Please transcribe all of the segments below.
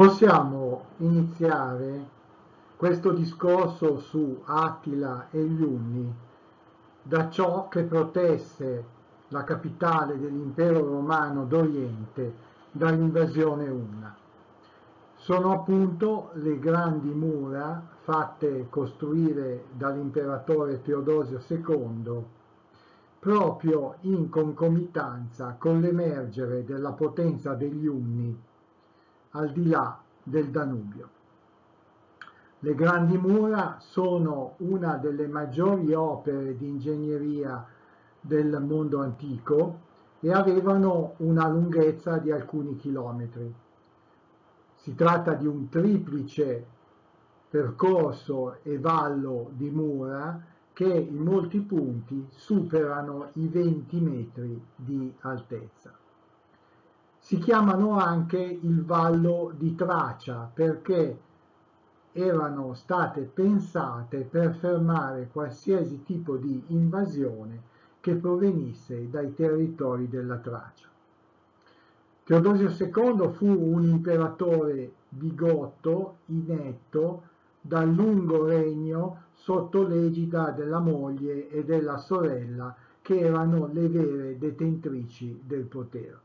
possiamo iniziare questo discorso su Attila e gli Unni da ciò che protesse la capitale dell'impero romano d'Oriente dall'invasione Unna. Sono appunto le grandi mura fatte costruire dall'imperatore Teodosio II proprio in concomitanza con l'emergere della potenza degli Unni al di là del Danubio. Le grandi mura sono una delle maggiori opere di ingegneria del mondo antico e avevano una lunghezza di alcuni chilometri. Si tratta di un triplice percorso e vallo di mura che in molti punti superano i 20 metri di altezza. Si chiamano anche il vallo di Tracia perché erano state pensate per fermare qualsiasi tipo di invasione che provenisse dai territori della Tracia. Teodosio II fu un imperatore bigotto, inetto, dal lungo regno sotto l'egida della moglie e della sorella che erano le vere detentrici del potere.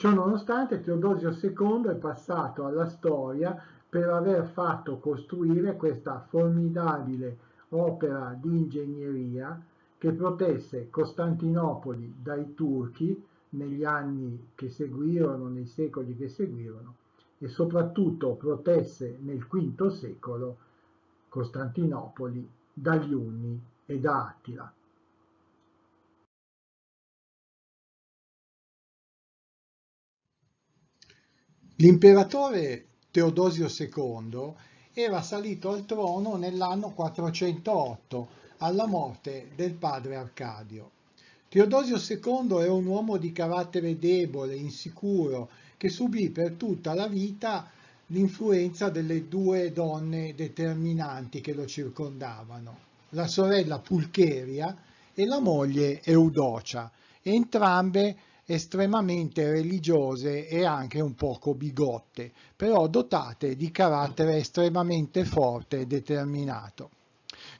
Ciononostante Teodosio II è passato alla storia per aver fatto costruire questa formidabile opera di ingegneria che protesse Costantinopoli dai turchi negli anni che seguirono, nei secoli che seguirono, e soprattutto protesse nel V secolo Costantinopoli dagli Unni e da Attila. L'imperatore Teodosio II era salito al trono nell'anno 408, alla morte del padre Arcadio. Teodosio II era un uomo di carattere debole, insicuro, che subì per tutta la vita l'influenza delle due donne determinanti che lo circondavano, la sorella Pulcheria e la moglie Eudocia, entrambe estremamente religiose e anche un poco bigotte, però dotate di carattere estremamente forte e determinato.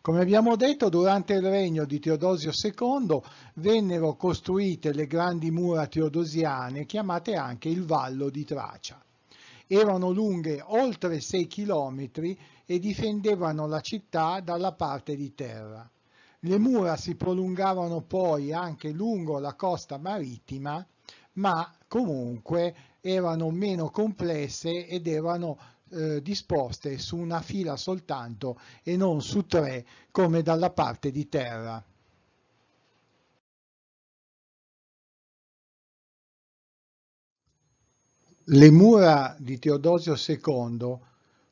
Come abbiamo detto, durante il regno di Teodosio II vennero costruite le grandi mura teodosiane, chiamate anche il Vallo di Tracia. Erano lunghe oltre 6 chilometri e difendevano la città dalla parte di terra. Le mura si prolungavano poi anche lungo la costa marittima, ma comunque erano meno complesse ed erano eh, disposte su una fila soltanto e non su tre come dalla parte di terra. Le mura di Teodosio II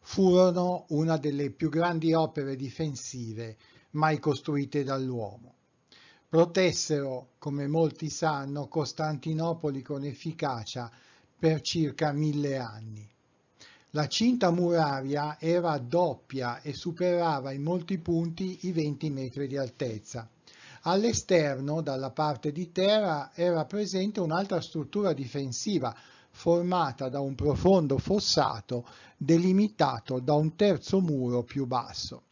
furono una delle più grandi opere difensive mai costruite dall'uomo. Protessero, come molti sanno, Costantinopoli con efficacia per circa mille anni. La cinta muraria era doppia e superava in molti punti i 20 metri di altezza. All'esterno, dalla parte di terra, era presente un'altra struttura difensiva formata da un profondo fossato delimitato da un terzo muro più basso.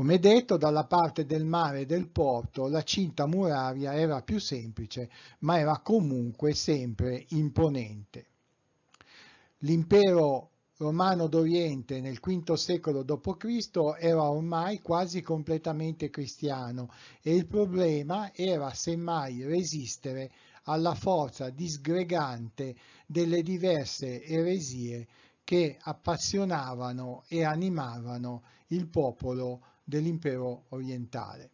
Come detto, dalla parte del mare e del porto la cinta muraria era più semplice, ma era comunque sempre imponente. L'impero romano d'Oriente nel V secolo d.C. era ormai quasi completamente cristiano e il problema era semmai resistere alla forza disgregante delle diverse eresie che appassionavano e animavano il popolo dell'impero orientale.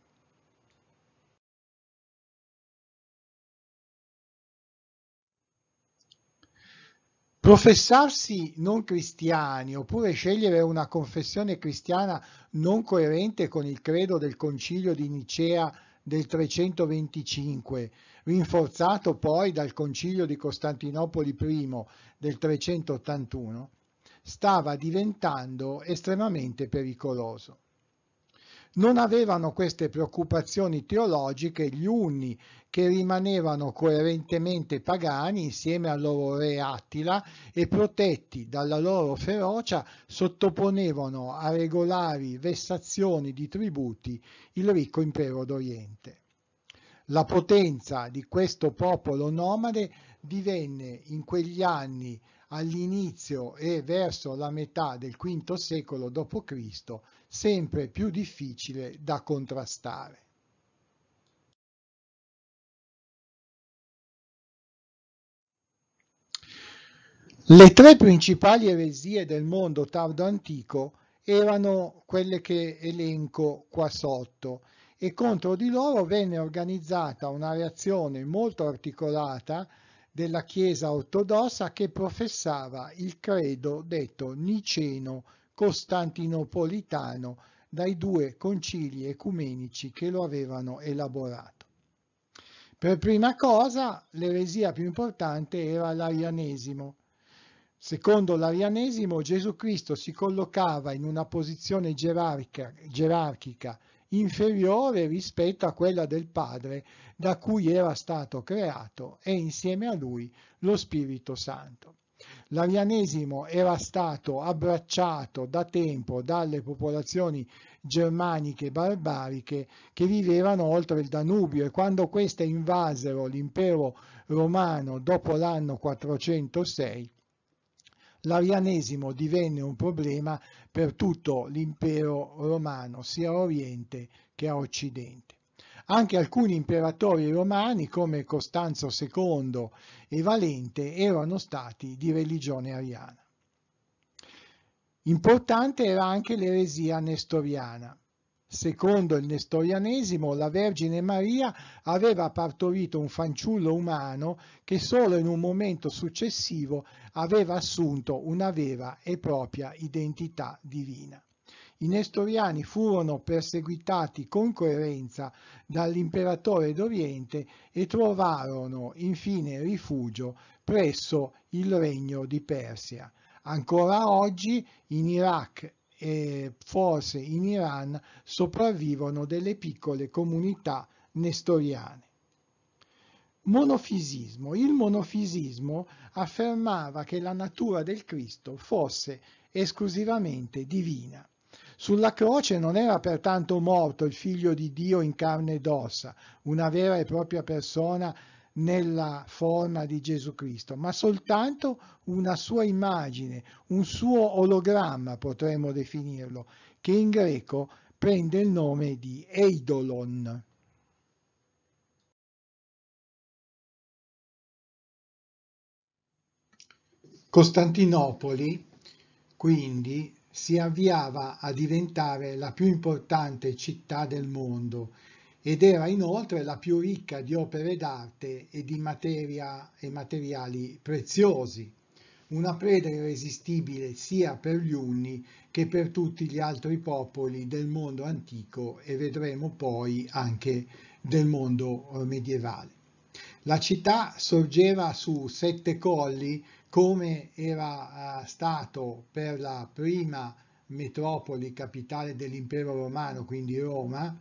Professarsi non cristiani oppure scegliere una confessione cristiana non coerente con il credo del concilio di Nicea del 325, rinforzato poi dal concilio di Costantinopoli I del 381, stava diventando estremamente pericoloso non avevano queste preoccupazioni teologiche gli unni che rimanevano coerentemente pagani insieme al loro re Attila e protetti dalla loro ferocia sottoponevano a regolari vessazioni di tributi il ricco impero d'Oriente. La potenza di questo popolo nomade divenne in quegli anni all'inizio e verso la metà del V secolo d.C sempre più difficile da contrastare. Le tre principali eresie del mondo tardo antico erano quelle che elenco qua sotto e contro di loro venne organizzata una reazione molto articolata della Chiesa ortodossa che professava il credo detto niceno costantinopolitano dai due concili ecumenici che lo avevano elaborato. Per prima cosa, l'eresia più importante era l'arianesimo. Secondo l'arianesimo, Gesù Cristo si collocava in una posizione gerarchica, gerarchica inferiore rispetto a quella del Padre da cui era stato creato e insieme a lui lo Spirito Santo. L'arianesimo era stato abbracciato da tempo dalle popolazioni germaniche barbariche che vivevano oltre il Danubio e quando queste invasero l'impero romano dopo l'anno 406 l'arianesimo divenne un problema per tutto l'impero romano, sia a oriente che a occidente. Anche alcuni imperatori romani come Costanzo II e Valente erano stati di religione ariana. Importante era anche l'eresia nestoriana. Secondo il nestorianesimo, la Vergine Maria aveva partorito un fanciullo umano che solo in un momento successivo aveva assunto una vera e propria identità divina i Nestoriani furono perseguitati con coerenza dall'imperatore d'Oriente e trovarono infine rifugio presso il regno di Persia. Ancora oggi in Iraq e forse in Iran sopravvivono delle piccole comunità nestoriane. Monofisismo. Il monofisismo affermava che la natura del Cristo fosse esclusivamente divina. Sulla croce non era pertanto morto il figlio di Dio in carne ed ossa, una vera e propria persona nella forma di Gesù Cristo, ma soltanto una sua immagine, un suo ologramma potremmo definirlo, che in greco prende il nome di Eidolon. Costantinopoli, quindi, si avviava a diventare la più importante città del mondo ed era inoltre la più ricca di opere d'arte e di materia e materiali preziosi, una preda irresistibile sia per gli Unni che per tutti gli altri popoli del mondo antico e vedremo poi anche del mondo medievale. La città sorgeva su sette colli come era eh, stato per la prima metropoli capitale dell'impero romano, quindi Roma,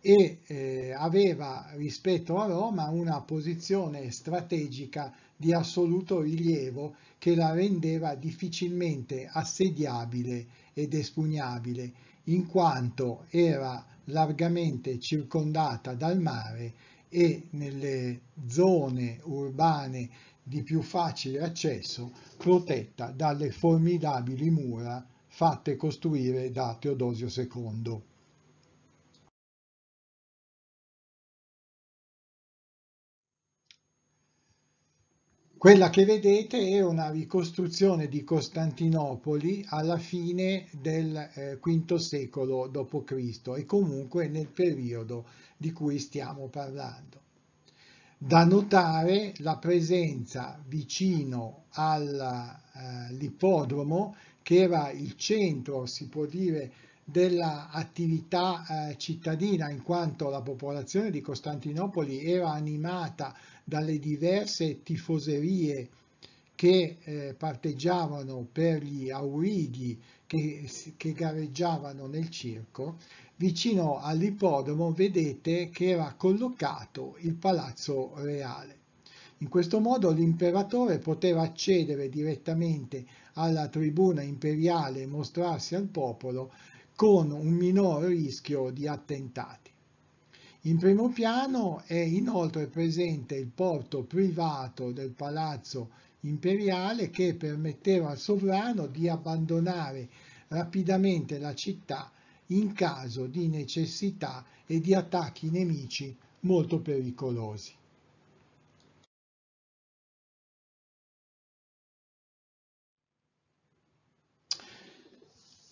e eh, aveva rispetto a Roma una posizione strategica di assoluto rilievo che la rendeva difficilmente assediabile ed espugnabile, in quanto era largamente circondata dal mare e nelle zone urbane di più facile accesso, protetta dalle formidabili mura fatte costruire da Teodosio II. Quella che vedete è una ricostruzione di Costantinopoli alla fine del V eh, secolo d.C. e comunque nel periodo di cui stiamo parlando. Da notare la presenza vicino all'ippodromo, eh, che era il centro, si può dire, dell'attività eh, cittadina, in quanto la popolazione di Costantinopoli era animata dalle diverse tifoserie che eh, parteggiavano per gli aurighi che, che gareggiavano nel circo vicino all'ippodromo vedete che era collocato il palazzo reale. In questo modo l'imperatore poteva accedere direttamente alla tribuna imperiale e mostrarsi al popolo con un minor rischio di attentati. In primo piano è inoltre presente il porto privato del palazzo imperiale che permetteva al sovrano di abbandonare rapidamente la città in caso di necessità e di attacchi nemici molto pericolosi.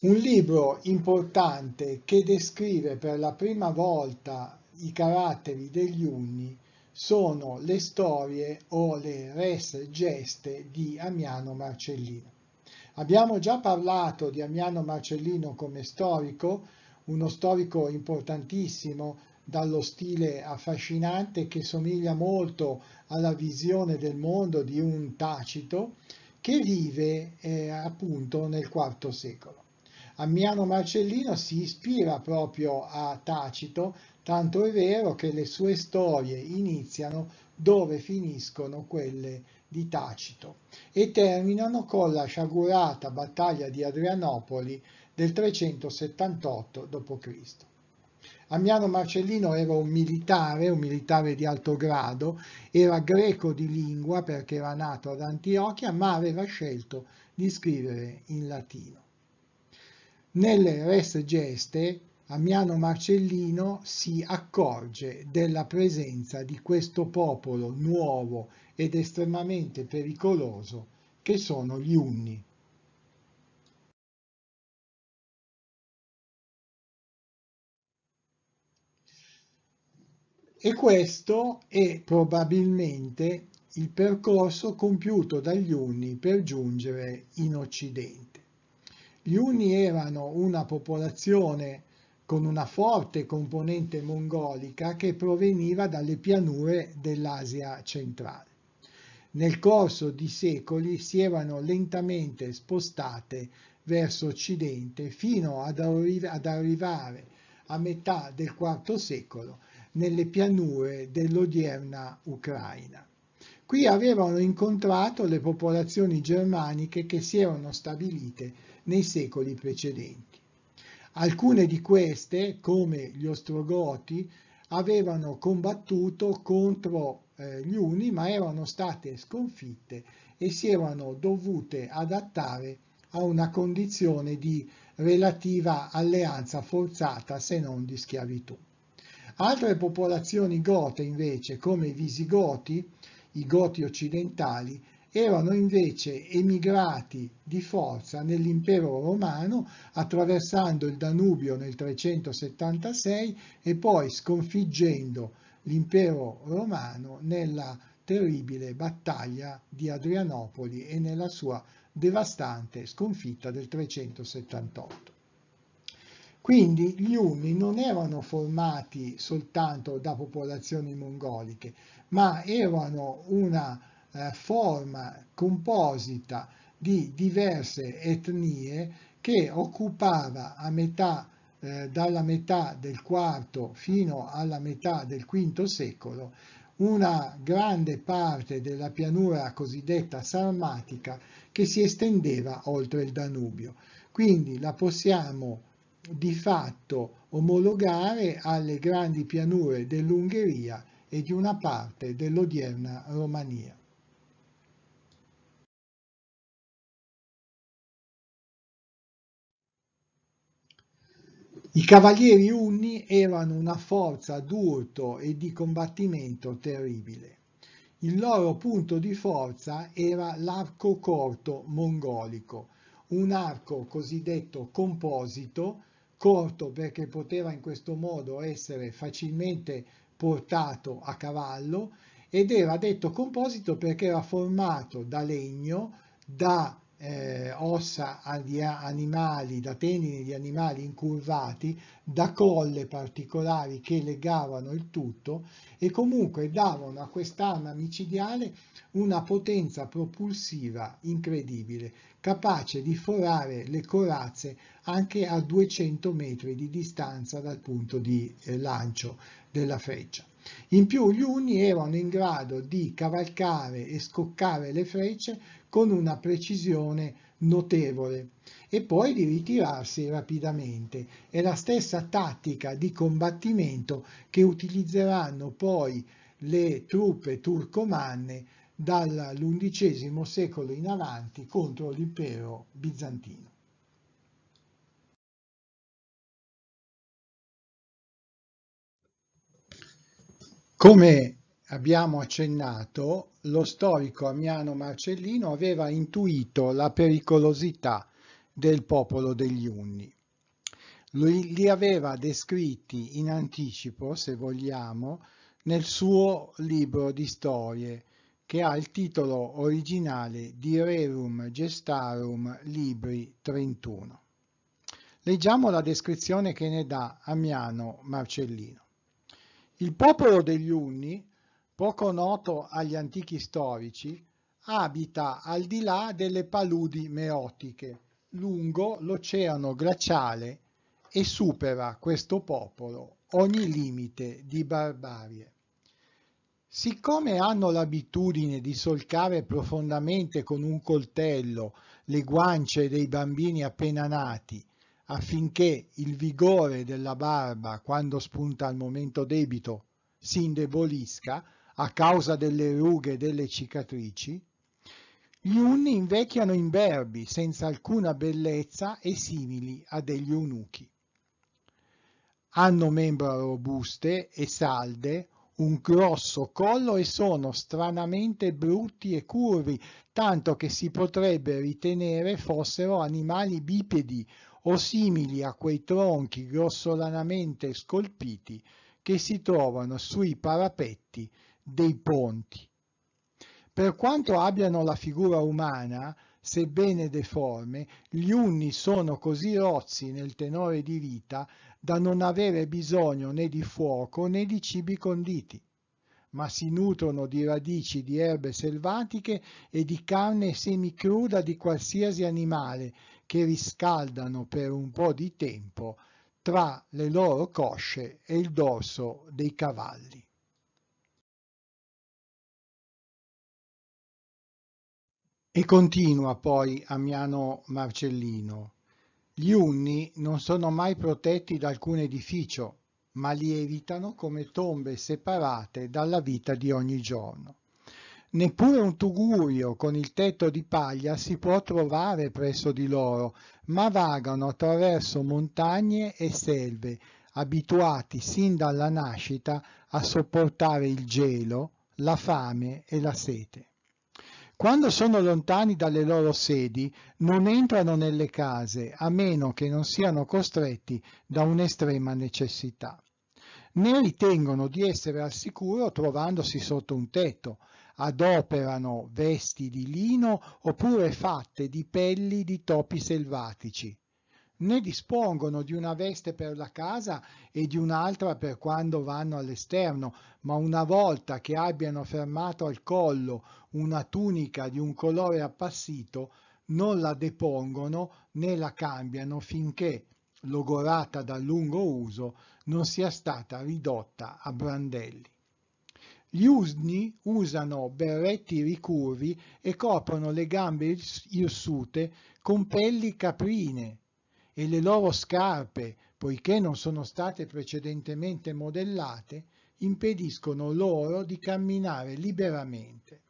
Un libro importante che descrive per la prima volta i caratteri degli Unni sono le storie o le res geste di Amiano Marcellino. Abbiamo già parlato di Amiano Marcellino come storico, uno storico importantissimo dallo stile affascinante che somiglia molto alla visione del mondo di un Tacito che vive eh, appunto nel IV secolo. Ammiano Marcellino si ispira proprio a Tacito, tanto è vero che le sue storie iniziano dove finiscono quelle di Tacito e terminano con la sciagurata battaglia di Adrianopoli del 378 d.C. Ammiano Marcellino era un militare, un militare di alto grado, era greco di lingua perché era nato ad Antiochia, ma aveva scelto di scrivere in latino. Nelle res geste Ammiano Marcellino si accorge della presenza di questo popolo nuovo e ed estremamente pericoloso che sono gli unni. E questo è probabilmente il percorso compiuto dagli Unni per giungere in Occidente. Gli Unni erano una popolazione con una forte componente mongolica che proveniva dalle pianure dell'Asia centrale nel corso di secoli si erano lentamente spostate verso occidente fino ad, arri ad arrivare a metà del IV secolo nelle pianure dell'odierna Ucraina. Qui avevano incontrato le popolazioni germaniche che si erano stabilite nei secoli precedenti. Alcune di queste, come gli Ostrogoti, avevano combattuto contro eh, gli uni, ma erano state sconfitte e si erano dovute adattare a una condizione di relativa alleanza forzata se non di schiavitù. Altre popolazioni gote invece, come i visigoti, i goti occidentali, erano invece emigrati di forza nell'impero romano attraversando il Danubio nel 376 e poi sconfiggendo l'impero romano nella terribile battaglia di Adrianopoli e nella sua devastante sconfitta del 378. Quindi gli Unni non erano formati soltanto da popolazioni mongoliche, ma erano una eh, forma composita di diverse etnie che occupava a metà eh, dalla metà del IV fino alla metà del V secolo, una grande parte della pianura cosiddetta sarmatica che si estendeva oltre il Danubio. Quindi la possiamo di fatto omologare alle grandi pianure dell'Ungheria e di una parte dell'odierna Romania. I cavalieri unni erano una forza d'urto e di combattimento terribile. Il loro punto di forza era l'arco corto mongolico, un arco cosiddetto composito, corto perché poteva in questo modo essere facilmente portato a cavallo ed era detto composito perché era formato da legno, da eh, ossa di animali, da tendini di animali incurvati, da colle particolari che legavano il tutto e comunque davano a quest'arma micidiale una potenza propulsiva incredibile, capace di forare le corazze anche a 200 metri di distanza dal punto di eh, lancio della freccia. In più gli uni erano in grado di cavalcare e scoccare le frecce con una precisione notevole e poi di ritirarsi rapidamente. È la stessa tattica di combattimento che utilizzeranno poi le truppe turcomanne dall'undicesimo secolo in avanti contro l'impero bizantino. Come abbiamo accennato, lo storico Amiano Marcellino aveva intuito la pericolosità del popolo degli Unni. Lui li aveva descritti in anticipo, se vogliamo, nel suo libro di storie, che ha il titolo originale di Rerum Gestarum Libri 31. Leggiamo la descrizione che ne dà Amiano Marcellino. Il popolo degli Unni poco noto agli antichi storici, abita al di là delle paludi meotiche, lungo l'oceano glaciale e supera questo popolo ogni limite di barbarie. Siccome hanno l'abitudine di solcare profondamente con un coltello le guance dei bambini appena nati, affinché il vigore della barba, quando spunta al momento debito, si indebolisca, a causa delle rughe e delle cicatrici, gli unni invecchiano imberbi senza alcuna bellezza e simili a degli eunuchi. Hanno membra robuste e salde, un grosso collo e sono stranamente brutti e curvi, tanto che si potrebbe ritenere fossero animali bipedi o simili a quei tronchi grossolanamente scolpiti che si trovano sui parapetti dei ponti. Per quanto abbiano la figura umana, sebbene deforme, gli unni sono così rozzi nel tenore di vita da non avere bisogno né di fuoco né di cibi conditi, ma si nutrono di radici di erbe selvatiche e di carne semicruda di qualsiasi animale che riscaldano per un po' di tempo tra le loro cosce e il dorso dei cavalli. E continua poi Ammiano Marcellino, gli Unni non sono mai protetti da alcun edificio, ma lievitano come tombe separate dalla vita di ogni giorno. Neppure un tugurio con il tetto di paglia si può trovare presso di loro, ma vagano attraverso montagne e selve, abituati sin dalla nascita a sopportare il gelo, la fame e la sete. Quando sono lontani dalle loro sedi non entrano nelle case a meno che non siano costretti da un'estrema necessità. Ne ritengono di essere al sicuro trovandosi sotto un tetto, adoperano vesti di lino oppure fatte di pelli di topi selvatici ne dispongono di una veste per la casa e di un'altra per quando vanno all'esterno, ma una volta che abbiano fermato al collo una tunica di un colore appassito, non la depongono né la cambiano finché, logorata dal lungo uso, non sia stata ridotta a brandelli. Gli usni usano berretti ricurvi e coprono le gambe irsute con pelli caprine, e le loro scarpe, poiché non sono state precedentemente modellate, impediscono loro di camminare liberamente.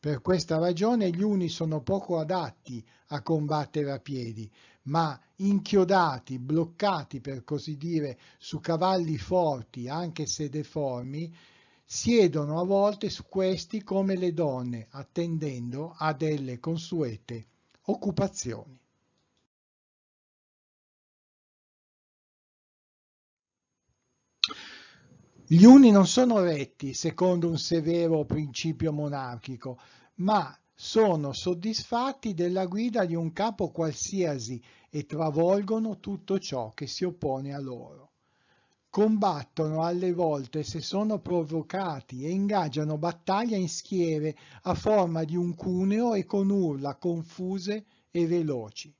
Per questa ragione gli uni sono poco adatti a combattere a piedi, ma inchiodati, bloccati per così dire su cavalli forti, anche se deformi, siedono a volte su questi come le donne, attendendo a delle consuete occupazioni. Gli uni non sono retti secondo un severo principio monarchico, ma sono soddisfatti della guida di un capo qualsiasi e travolgono tutto ciò che si oppone a loro. Combattono alle volte se sono provocati e ingaggiano battaglia in schiere a forma di un cuneo e con urla confuse e veloci.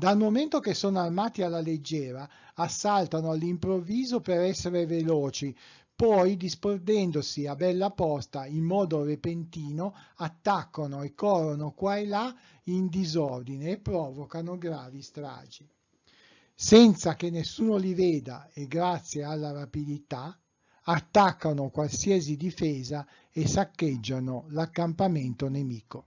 Dal momento che sono armati alla leggera, assaltano all'improvviso per essere veloci, poi, disperdendosi a bella posta in modo repentino, attaccano e corrono qua e là in disordine e provocano gravi stragi. Senza che nessuno li veda e grazie alla rapidità, attaccano qualsiasi difesa e saccheggiano l'accampamento nemico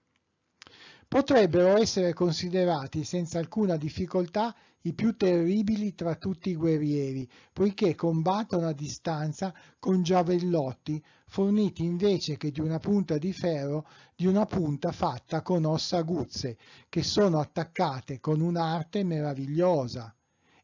potrebbero essere considerati senza alcuna difficoltà i più terribili tra tutti i guerrieri, poiché combattono a distanza con giavellotti, forniti invece che di una punta di ferro, di una punta fatta con ossa aguzze, che sono attaccate con un'arte meravigliosa.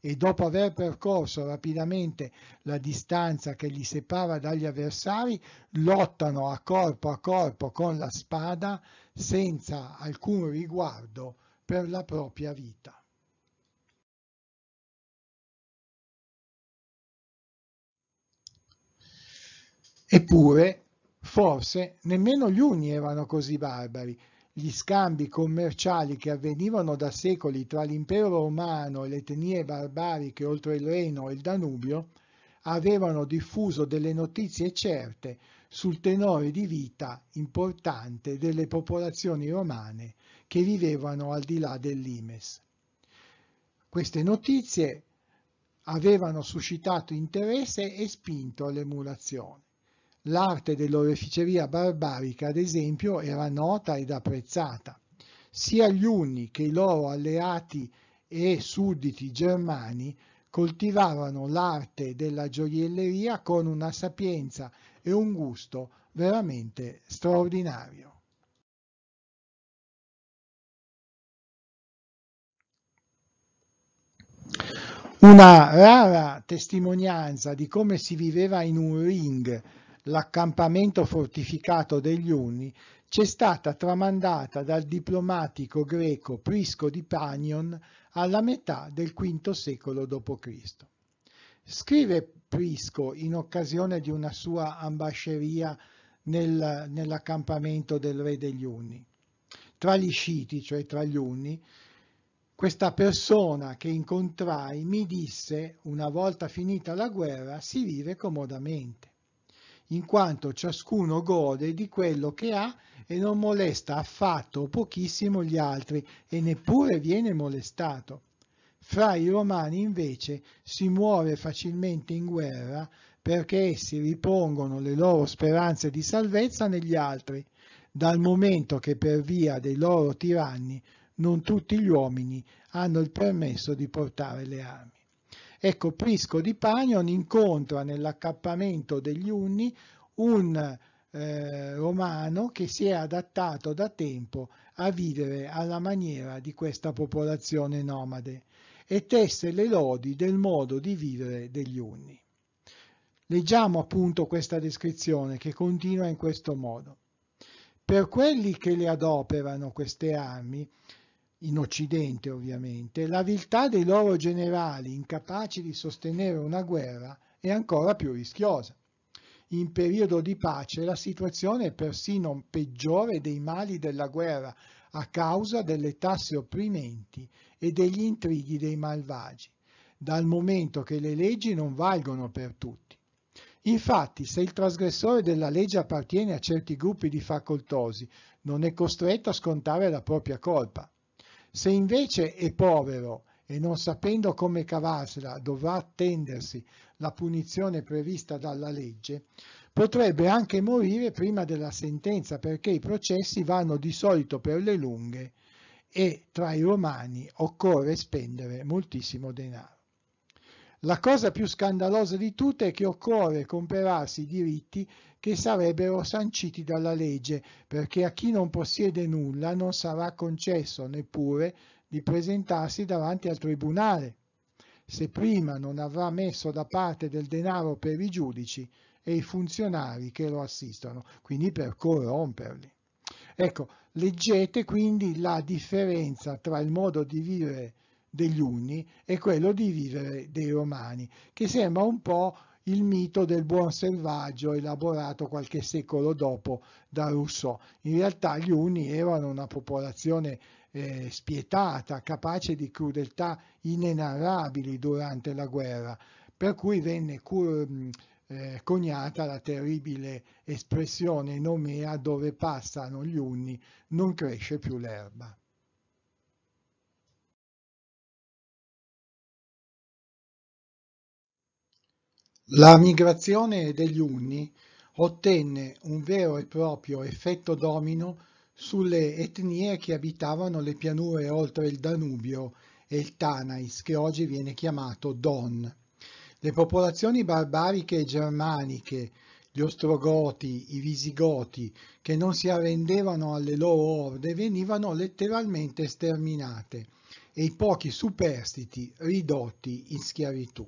E dopo aver percorso rapidamente la distanza che li separa dagli avversari, lottano a corpo a corpo con la spada senza alcun riguardo per la propria vita. Eppure, forse, nemmeno gli Uni erano così barbari. Gli scambi commerciali che avvenivano da secoli tra l'impero romano e le etnie barbariche oltre il Reno e il Danubio avevano diffuso delle notizie certe sul tenore di vita importante delle popolazioni romane che vivevano al di là del Limes. Queste notizie avevano suscitato interesse e spinto all'emulazione. L'arte dell'oreficeria barbarica, ad esempio, era nota ed apprezzata. Sia gli Unni che i loro alleati e sudditi germani coltivavano l'arte della gioielleria con una sapienza e un gusto veramente straordinario. Una rara testimonianza di come si viveva in un ring l'accampamento fortificato degli Unni c'è stata tramandata dal diplomatico greco Prisco di Panion alla metà del V secolo d.C. Scrive Prisco in occasione di una sua ambasceria nel, nell'accampamento del re degli Unni. Tra gli sciti, cioè tra gli Unni, questa persona che incontrai mi disse, una volta finita la guerra, si vive comodamente, in quanto ciascuno gode di quello che ha e non molesta affatto o pochissimo gli altri e neppure viene molestato. Fra i Romani invece si muore facilmente in guerra perché essi ripongono le loro speranze di salvezza negli altri, dal momento che per via dei loro tiranni non tutti gli uomini hanno il permesso di portare le armi. Ecco, Prisco di Panion incontra nell'accappamento degli Unni un eh, romano che si è adattato da tempo a vivere alla maniera di questa popolazione nomade e tesse le lodi del modo di vivere degli unni. Leggiamo appunto questa descrizione che continua in questo modo. Per quelli che le adoperano queste armi, in Occidente ovviamente, la viltà dei loro generali incapaci di sostenere una guerra è ancora più rischiosa. In periodo di pace la situazione è persino peggiore dei mali della guerra, a causa delle tasse opprimenti e degli intrighi dei malvagi, dal momento che le leggi non valgono per tutti. Infatti, se il trasgressore della legge appartiene a certi gruppi di facoltosi, non è costretto a scontare la propria colpa. Se invece è povero e non sapendo come cavarsela dovrà attendersi la punizione prevista dalla legge, potrebbe anche morire prima della sentenza perché i processi vanno di solito per le lunghe e tra i romani occorre spendere moltissimo denaro. La cosa più scandalosa di tutte è che occorre comperarsi diritti che sarebbero sanciti dalla legge, perché a chi non possiede nulla non sarà concesso neppure di presentarsi davanti al tribunale, se prima non avrà messo da parte del denaro per i giudici e i funzionari che lo assistono, quindi per corromperli. Ecco, leggete quindi la differenza tra il modo di vivere degli Unni e quello di vivere dei Romani, che sembra un po' il mito del buon selvaggio elaborato qualche secolo dopo da Rousseau. In realtà gli Unni erano una popolazione eh, spietata, capace di crudeltà inenarrabili durante la guerra, per cui venne eh, coniata la terribile espressione nomea dove passano gli unni non cresce più l'erba. La migrazione degli unni ottenne un vero e proprio effetto domino sulle etnie che abitavano le pianure oltre il Danubio e il Tanais, che oggi viene chiamato Don. Le popolazioni barbariche e germaniche, gli Ostrogoti, i Visigoti, che non si arrendevano alle loro orde, venivano letteralmente sterminate e i pochi superstiti ridotti in schiavitù.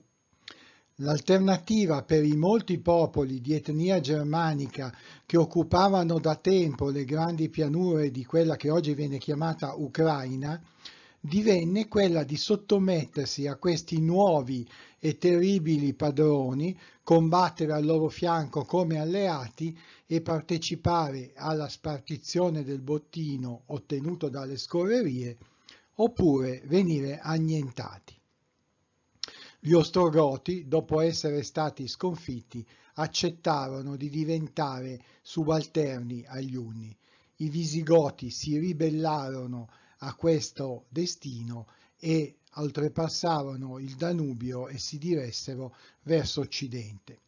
L'alternativa per i molti popoli di etnia germanica che occupavano da tempo le grandi pianure di quella che oggi viene chiamata Ucraina divenne quella di sottomettersi a questi nuovi e terribili padroni, combattere al loro fianco come alleati e partecipare alla spartizione del bottino ottenuto dalle scorrerie, oppure venire annientati. Gli Ostrogoti, dopo essere stati sconfitti, accettarono di diventare subalterni agli Unni. I Visigoti si ribellarono a questo destino e oltrepassarono il Danubio e si diressero verso occidente.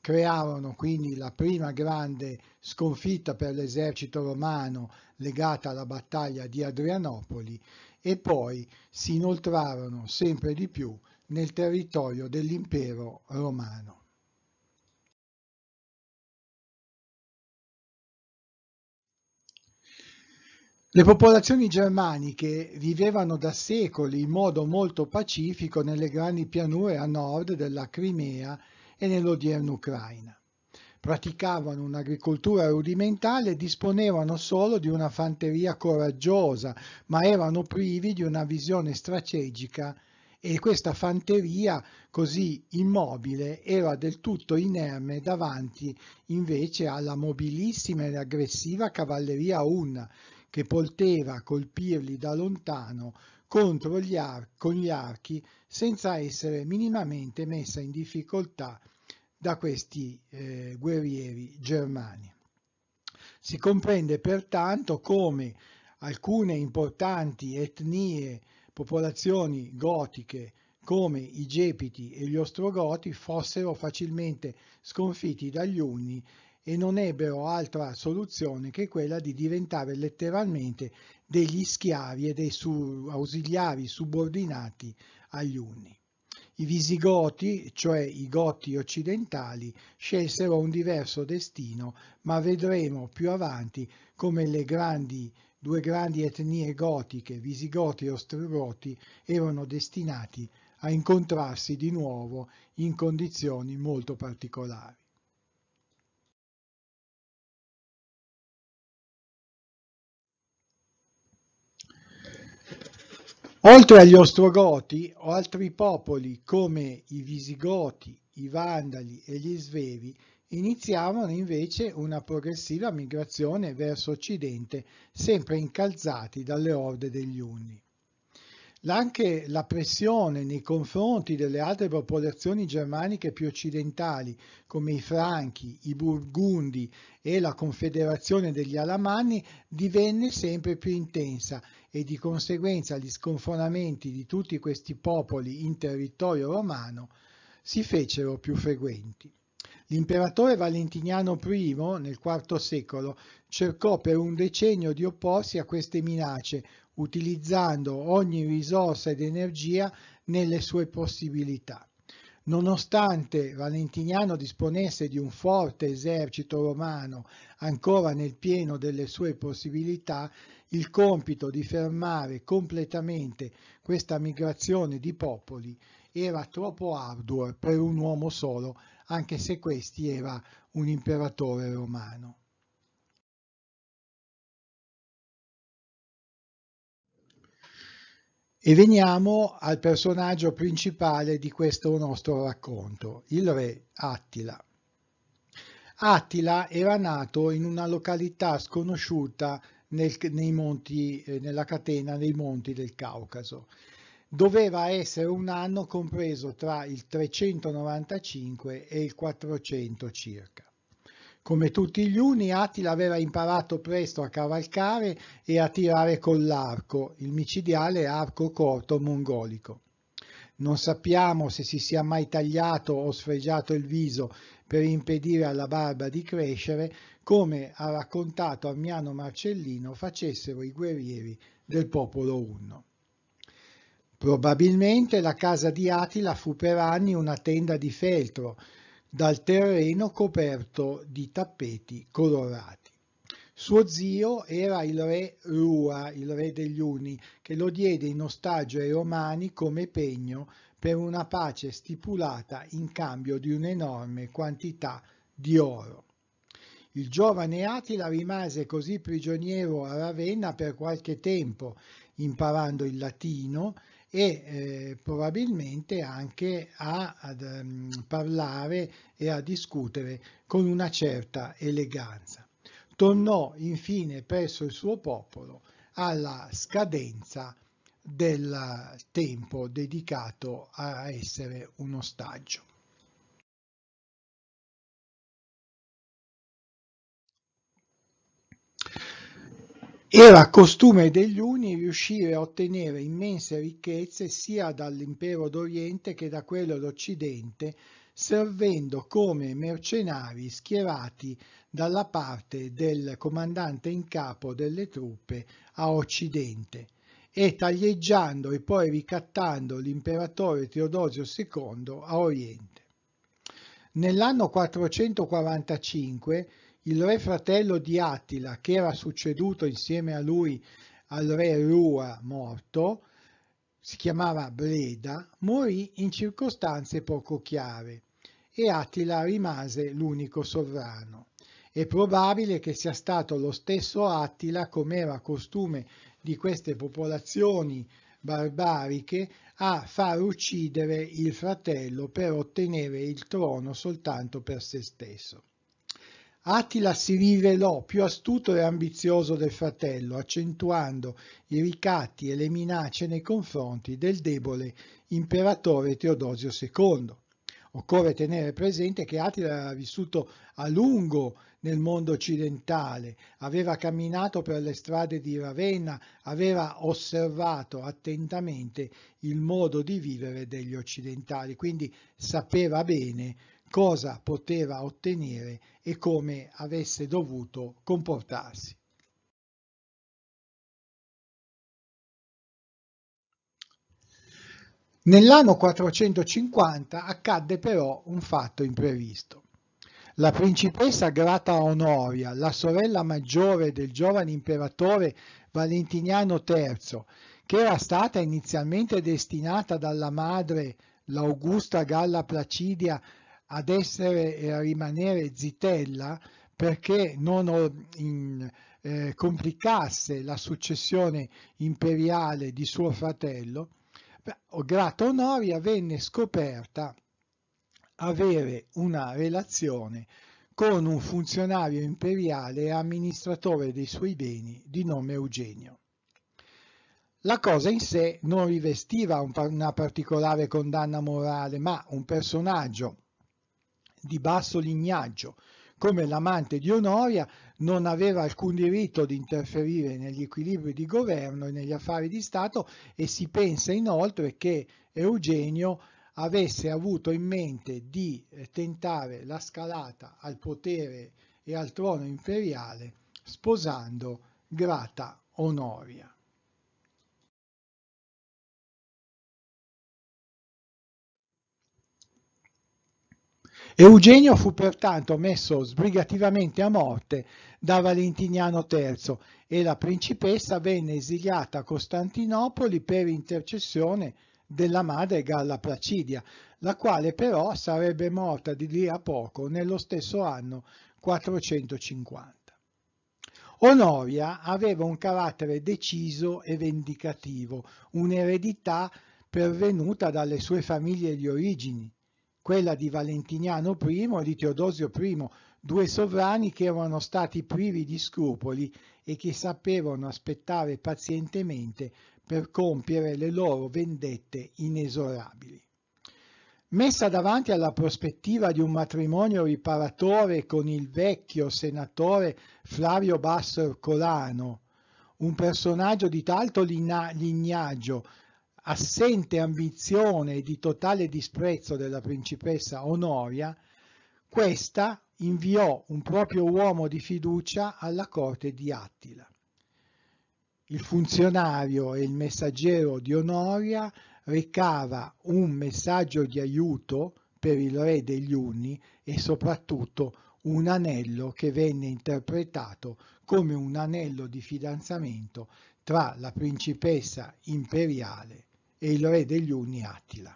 Crearono quindi la prima grande sconfitta per l'esercito romano legata alla battaglia di Adrianopoli e poi si inoltrarono sempre di più nel territorio dell'impero romano. Le popolazioni germaniche vivevano da secoli in modo molto pacifico nelle grandi pianure a nord della Crimea e nell'odierna Ucraina. Praticavano un'agricoltura rudimentale e disponevano solo di una fanteria coraggiosa, ma erano privi di una visione strategica e questa fanteria così immobile era del tutto inerme davanti invece alla mobilissima e aggressiva cavalleria unna che poteva colpirli da lontano contro gli con gli archi senza essere minimamente messa in difficoltà da questi eh, guerrieri germani. Si comprende pertanto come alcune importanti etnie, popolazioni gotiche come i Gepiti e gli Ostrogoti fossero facilmente sconfitti dagli Unni e non ebbero altra soluzione che quella di diventare letteralmente degli schiavi e dei su ausiliari subordinati agli Unni. I Visigoti, cioè i Goti occidentali, scelsero un diverso destino, ma vedremo più avanti come le grandi, due grandi etnie gotiche, Visigoti e Ostrogoti, erano destinati a incontrarsi di nuovo in condizioni molto particolari. Oltre agli Ostrogoti, altri popoli come i Visigoti, i Vandali e gli Svevi iniziavano invece una progressiva migrazione verso occidente, sempre incalzati dalle orde degli Unni. Anche la pressione nei confronti delle altre popolazioni germaniche più occidentali, come i Franchi, i Burgundi e la Confederazione degli Alamanni, divenne sempre più intensa e di conseguenza gli sconfonamenti di tutti questi popoli in territorio romano si fecero più frequenti. L'imperatore Valentiniano I, nel IV secolo, cercò per un decennio di opporsi a queste minacce, utilizzando ogni risorsa ed energia nelle sue possibilità. Nonostante Valentiniano disponesse di un forte esercito romano ancora nel pieno delle sue possibilità, il compito di fermare completamente questa migrazione di popoli era troppo arduo per un uomo solo, anche se questi era un imperatore romano. E veniamo al personaggio principale di questo nostro racconto, il re Attila. Attila era nato in una località sconosciuta nel, nei monti, eh, nella catena dei monti del Caucaso. Doveva essere un anno compreso tra il 395 e il 400 circa. Come tutti gli Uni, Attila aveva imparato presto a cavalcare e a tirare con l'arco, il micidiale arco corto mongolico. Non sappiamo se si sia mai tagliato o sfregiato il viso per impedire alla barba di crescere, come ha raccontato Ammiano Marcellino facessero i guerrieri del popolo unno. Probabilmente la casa di Attila fu per anni una tenda di feltro, dal terreno coperto di tappeti colorati. Suo zio era il re Rua, il re degli Uni, che lo diede in ostaggio ai Romani come pegno per una pace stipulata in cambio di un'enorme quantità di oro. Il giovane Attila rimase così prigioniero a Ravenna per qualche tempo, imparando il latino e eh, probabilmente anche a ad, um, parlare e a discutere con una certa eleganza. Tornò infine presso il suo popolo alla scadenza del tempo dedicato a essere un ostaggio. Era costume degli Uni riuscire a ottenere immense ricchezze sia dall'impero d'Oriente che da quello d'Occidente, servendo come mercenari schierati dalla parte del comandante in capo delle truppe a Occidente e taglieggiando e poi ricattando l'imperatore Teodosio II a Oriente. Nell'anno 445 il re fratello di Attila, che era succeduto insieme a lui al re Rua morto, si chiamava Breda, morì in circostanze poco chiare e Attila rimase l'unico sovrano. È probabile che sia stato lo stesso Attila, come era costume di queste popolazioni barbariche a far uccidere il fratello per ottenere il trono soltanto per se stesso. Attila si rivelò più astuto e ambizioso del fratello, accentuando i ricatti e le minacce nei confronti del debole imperatore Teodosio II. Occorre tenere presente che Attila aveva vissuto a lungo nel mondo occidentale, aveva camminato per le strade di Ravenna, aveva osservato attentamente il modo di vivere degli occidentali, quindi sapeva bene cosa poteva ottenere e come avesse dovuto comportarsi. Nell'anno 450 accadde però un fatto imprevisto. La principessa Grata Onoria, la sorella maggiore del giovane imperatore Valentiniano III, che era stata inizialmente destinata dalla madre, l'augusta Galla Placidia, ad essere e a rimanere zitella perché non in, eh, complicasse la successione imperiale di suo fratello, Grata Onoria venne scoperta avere una relazione con un funzionario imperiale e amministratore dei suoi beni di nome Eugenio. La cosa in sé non rivestiva una particolare condanna morale, ma un personaggio di basso lignaggio, come l'amante di Onoria, non aveva alcun diritto di interferire negli equilibri di governo e negli affari di Stato e si pensa inoltre che Eugenio avesse avuto in mente di eh, tentare la scalata al potere e al trono imperiale sposando Grata Onoria. Eugenio fu pertanto messo sbrigativamente a morte da Valentiniano III e la principessa venne esiliata a Costantinopoli per intercessione della madre Galla Placidia, la quale però sarebbe morta di lì a poco nello stesso anno 450. Onoria aveva un carattere deciso e vendicativo, un'eredità pervenuta dalle sue famiglie di origini, quella di Valentiniano I e di Teodosio I, due sovrani che erano stati privi di scrupoli e che sapevano aspettare pazientemente per compiere le loro vendette inesorabili. Messa davanti alla prospettiva di un matrimonio riparatore con il vecchio senatore Flavio Basso Colano, un personaggio di tanto lignaggio, assente ambizione e di totale disprezzo della principessa Onoria, questa inviò un proprio uomo di fiducia alla corte di Attila il funzionario e il messaggero di Onoria recava un messaggio di aiuto per il re degli Unni e soprattutto un anello che venne interpretato come un anello di fidanzamento tra la principessa imperiale e il re degli Unni Attila.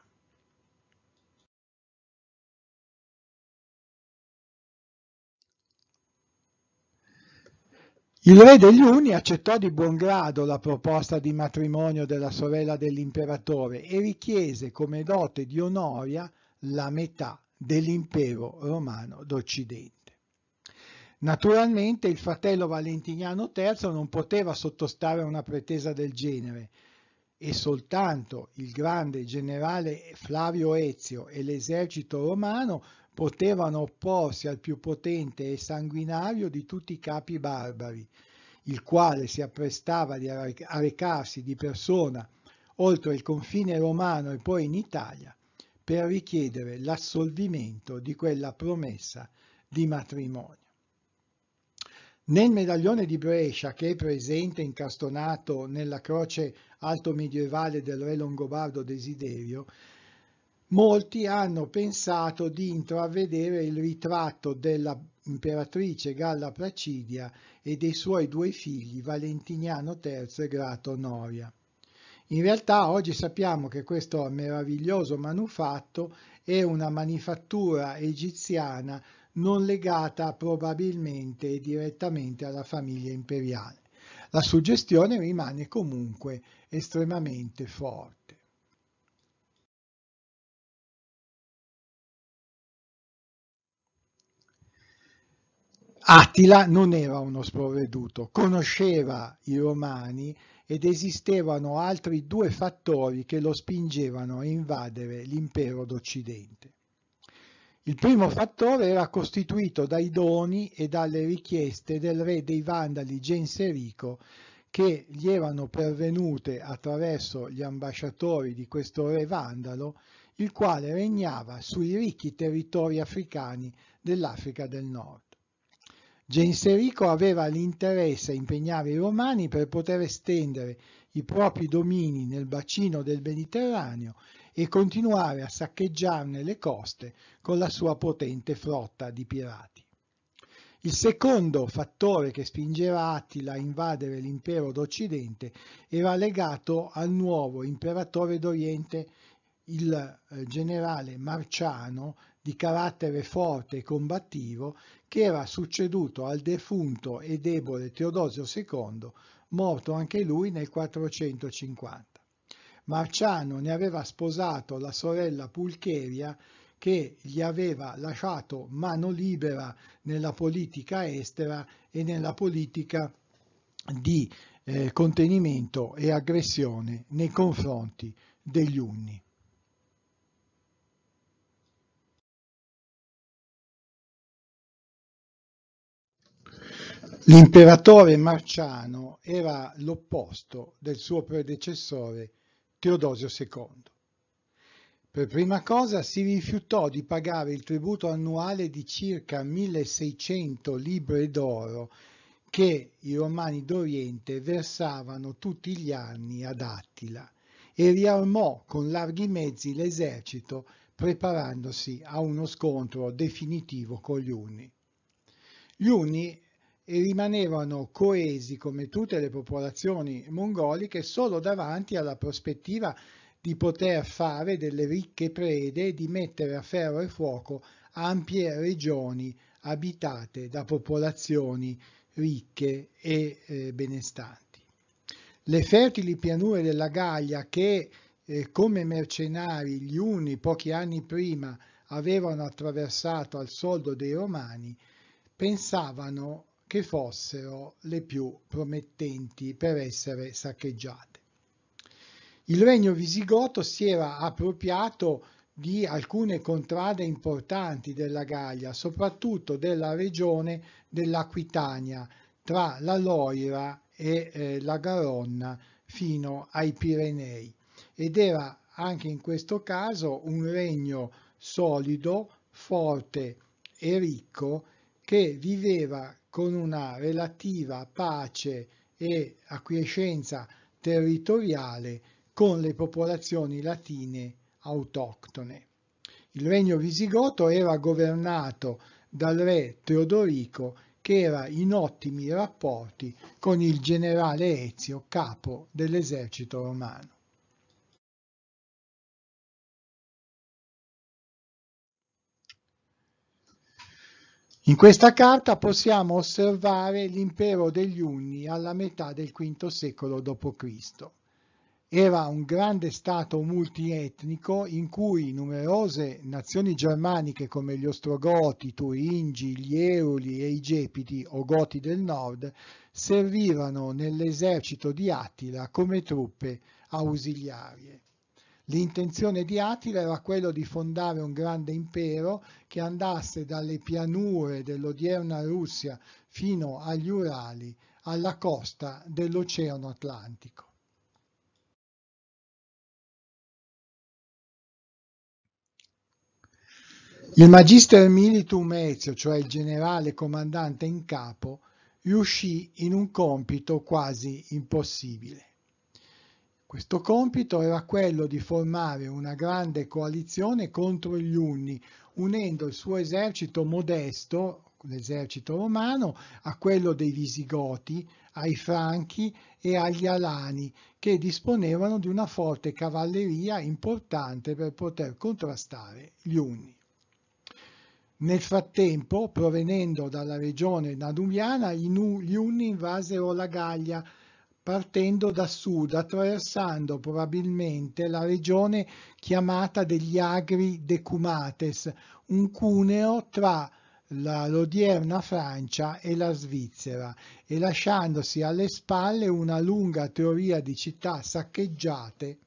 Il re degli Uni accettò di buon grado la proposta di matrimonio della sorella dell'imperatore e richiese come dote di Onoria la metà dell'impero romano d'Occidente. Naturalmente il fratello Valentiniano III non poteva sottostare a una pretesa del genere e soltanto il grande generale Flavio Ezio e l'esercito romano potevano opporsi al più potente e sanguinario di tutti i capi barbari, il quale si apprestava a recarsi di persona oltre il confine romano e poi in Italia per richiedere l'assolvimento di quella promessa di matrimonio. Nel medaglione di Brescia, che è presente incastonato nella croce alto medievale del re Longobardo Desiderio, molti hanno pensato di intravedere il ritratto dell'imperatrice Galla Placidia e dei suoi due figli Valentiniano III e Grato Noria. In realtà oggi sappiamo che questo meraviglioso manufatto è una manifattura egiziana non legata probabilmente e direttamente alla famiglia imperiale. La suggestione rimane comunque estremamente forte. Attila non era uno sprovveduto, conosceva i romani ed esistevano altri due fattori che lo spingevano a invadere l'impero d'Occidente. Il primo fattore era costituito dai doni e dalle richieste del re dei Vandali Genserico che gli erano pervenute attraverso gli ambasciatori di questo re vandalo, il quale regnava sui ricchi territori africani dell'Africa del Nord. Genserico aveva l'interesse a impegnare i Romani per poter estendere i propri domini nel bacino del Mediterraneo e continuare a saccheggiarne le coste con la sua potente flotta di pirati. Il secondo fattore che spingeva Attila a invadere l'impero d'Occidente era legato al nuovo imperatore d'Oriente, il eh, generale Marciano, di carattere forte e combattivo che era succeduto al defunto e debole Teodosio II, morto anche lui nel 450. Marciano ne aveva sposato la sorella Pulcheria che gli aveva lasciato mano libera nella politica estera e nella politica di eh, contenimento e aggressione nei confronti degli Unni. L'imperatore Marciano era l'opposto del suo predecessore Teodosio II. Per prima cosa si rifiutò di pagare il tributo annuale di circa 1600 libre d'oro che i romani d'Oriente versavano tutti gli anni ad Attila e riarmò con larghi mezzi l'esercito preparandosi a uno scontro definitivo con gli Uni. Gli Uni e rimanevano coesi come tutte le popolazioni mongoliche solo davanti alla prospettiva di poter fare delle ricche prede e di mettere a ferro e fuoco ampie regioni abitate da popolazioni ricche e eh, benestanti. Le fertili pianure della Gallia che eh, come mercenari gli Uni pochi anni prima avevano attraversato al soldo dei Romani pensavano che fossero le più promettenti per essere saccheggiate. Il regno visigoto si era appropriato di alcune contrade importanti della Gallia, soprattutto della regione dell'Aquitania, tra la Loira e eh, la Garonna fino ai Pirenei ed era anche in questo caso un regno solido, forte e ricco che viveva con una relativa pace e acquiescenza territoriale con le popolazioni latine autoctone. Il regno visigoto era governato dal re Teodorico che era in ottimi rapporti con il generale Ezio, capo dell'esercito romano. In questa carta possiamo osservare l'impero degli Unni alla metà del V secolo d.C. Era un grande stato multietnico in cui numerose nazioni germaniche come gli Ostrogoti, i Turingi, gli Euli e i Gepidi o Goti del Nord servivano nell'esercito di Attila come truppe ausiliarie. L'intenzione di Attila era quello di fondare un grande impero che andasse dalle pianure dell'odierna Russia fino agli Urali, alla costa dell'Oceano Atlantico. Il magister militum Ezio, cioè il generale comandante in capo, riuscì in un compito quasi impossibile. Questo compito era quello di formare una grande coalizione contro gli Unni, unendo il suo esercito modesto, l'esercito romano, a quello dei Visigoti, ai Franchi e agli Alani, che disponevano di una forte cavalleria importante per poter contrastare gli Unni. Nel frattempo, provenendo dalla regione naduviana, gli Unni invasero la Gallia partendo da sud, attraversando probabilmente la regione chiamata degli Agri Decumates, un cuneo tra la, l'odierna Francia e la Svizzera e lasciandosi alle spalle una lunga teoria di città saccheggiate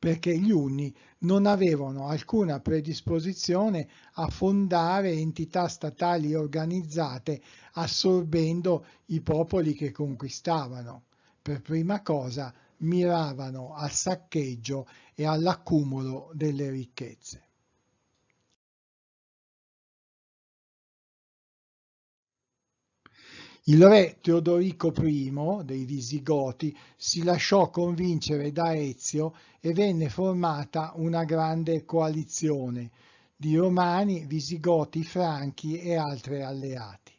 perché gli Unni non avevano alcuna predisposizione a fondare entità statali organizzate assorbendo i popoli che conquistavano. Per prima cosa miravano al saccheggio e all'accumulo delle ricchezze. Il re Teodorico I dei Visigoti si lasciò convincere da Ezio e venne formata una grande coalizione di Romani, Visigoti, Franchi e altri alleati.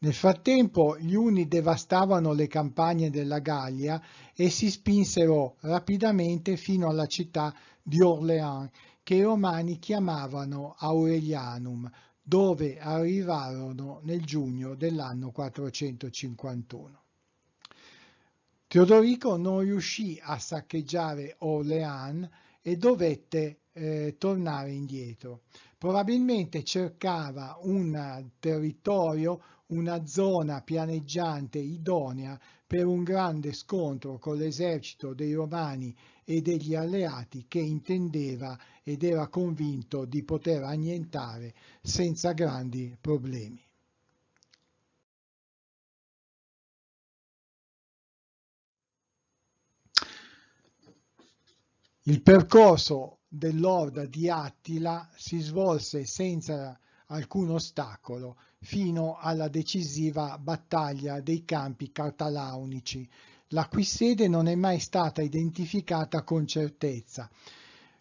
Nel frattempo gli Uni devastavano le campagne della Gallia e si spinsero rapidamente fino alla città di Orléans, che i Romani chiamavano Aurelianum, dove arrivarono nel giugno dell'anno 451. Teodorico non riuscì a saccheggiare Orleans e dovette eh, tornare indietro. Probabilmente cercava un eh, territorio, una zona pianeggiante idonea per un grande scontro con l'esercito dei Romani e degli alleati che intendeva ed era convinto di poter annientare senza grandi problemi. Il percorso dell'orda di Attila si svolse senza alcun ostacolo fino alla decisiva battaglia dei campi cartalaunici, la cui sede non è mai stata identificata con certezza.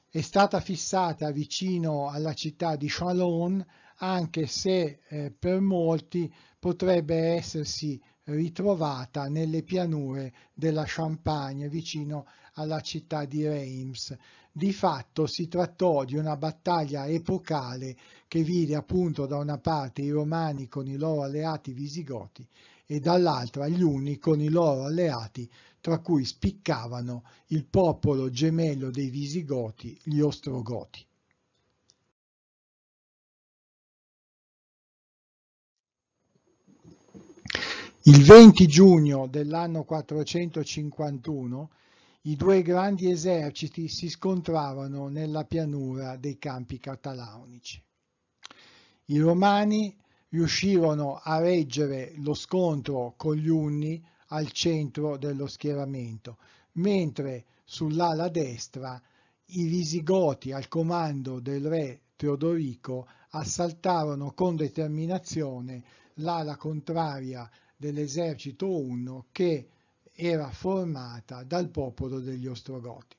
È stata fissata vicino alla città di Chalon, anche se eh, per molti potrebbe essersi ritrovata nelle pianure della Champagne vicino alla città di Reims, di fatto si trattò di una battaglia epocale che vide appunto da una parte i Romani con i loro alleati visigoti e dall'altra gli Uni con i loro alleati, tra cui spiccavano il popolo gemello dei Visigoti, gli Ostrogoti. Il 20 giugno dell'anno 451 i due grandi eserciti si scontravano nella pianura dei campi catalaunici. I romani riuscirono a reggere lo scontro con gli Unni al centro dello schieramento, mentre sull'ala destra i Visigoti al comando del re Teodorico assaltarono con determinazione l'ala contraria dell'esercito unno che era formata dal popolo degli Ostrogoti.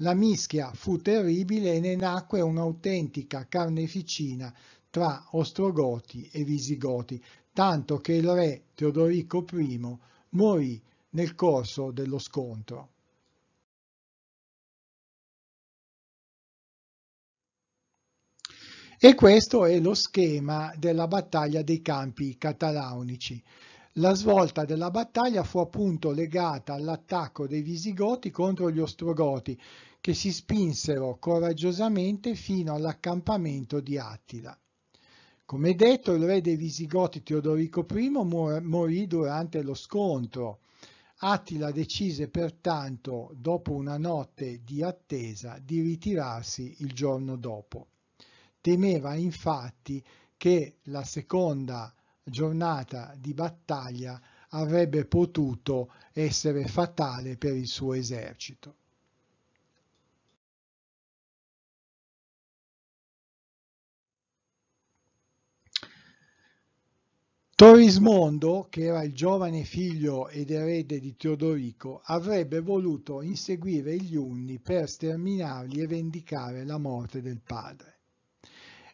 La mischia fu terribile e ne nacque un'autentica carneficina tra Ostrogoti e Visigoti, tanto che il re Teodorico I morì nel corso dello scontro. E questo è lo schema della battaglia dei campi catalaunici. La svolta della battaglia fu appunto legata all'attacco dei Visigoti contro gli Ostrogoti, che si spinsero coraggiosamente fino all'accampamento di Attila. Come detto, il re dei Visigoti Teodorico I morì durante lo scontro. Attila decise pertanto, dopo una notte di attesa, di ritirarsi il giorno dopo. Temeva infatti che la seconda giornata di battaglia avrebbe potuto essere fatale per il suo esercito. Torismondo, che era il giovane figlio ed erede di Teodorico, avrebbe voluto inseguire gli Unni per sterminarli e vendicare la morte del padre.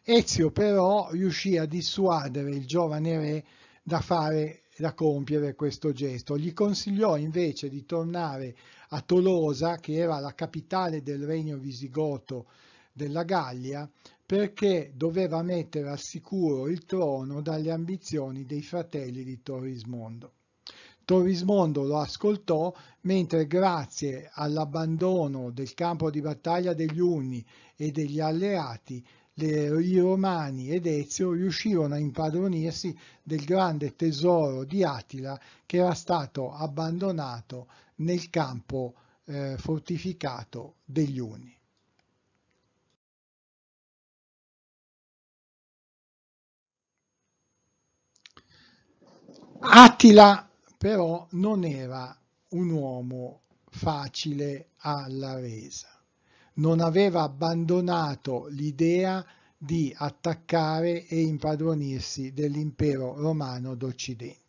Ezio però riuscì a dissuadere il giovane re da fare da compiere questo gesto. Gli consigliò invece di tornare a Tolosa, che era la capitale del regno visigoto della Gallia, perché doveva mettere al sicuro il trono dalle ambizioni dei fratelli di Torismondo. Torismondo lo ascoltò, mentre grazie all'abbandono del campo di battaglia degli Unni e degli alleati le, i Romani ed Ezio riuscirono a impadronirsi del grande tesoro di Attila che era stato abbandonato nel campo eh, fortificato degli Uni. Attila però non era un uomo facile alla resa non aveva abbandonato l'idea di attaccare e impadronirsi dell'impero romano d'Occidente.